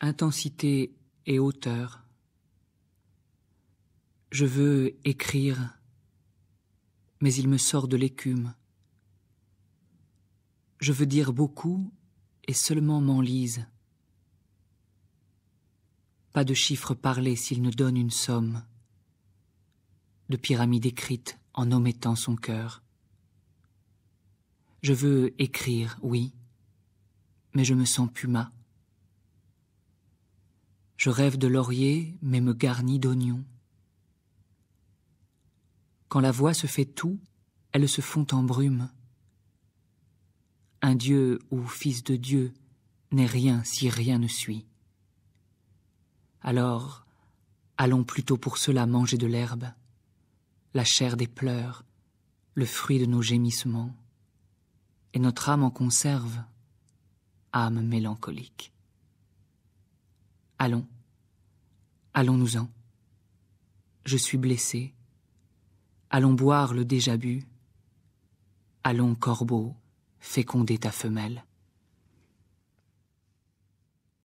intensité et hauteur. Je veux écrire, mais il me sort de l'écume. Je veux dire beaucoup et seulement m'enlise. Pas de chiffres parlés s'il ne donne une somme, de pyramide écrites en omettant son cœur. Je veux écrire, oui, mais je me sens puma. Je rêve de laurier, mais me garnis d'oignons. Quand la voix se fait tout, elle se fond en brume. Un Dieu ou Fils de Dieu n'est rien si rien ne suit. Alors, allons plutôt pour cela manger de l'herbe, la chair des pleurs, le fruit de nos gémissements, et notre âme en conserve, âme mélancolique. Allons, Allons-nous-en. Je suis blessé. Allons boire le déjà bu. Allons, corbeau, féconder ta femelle.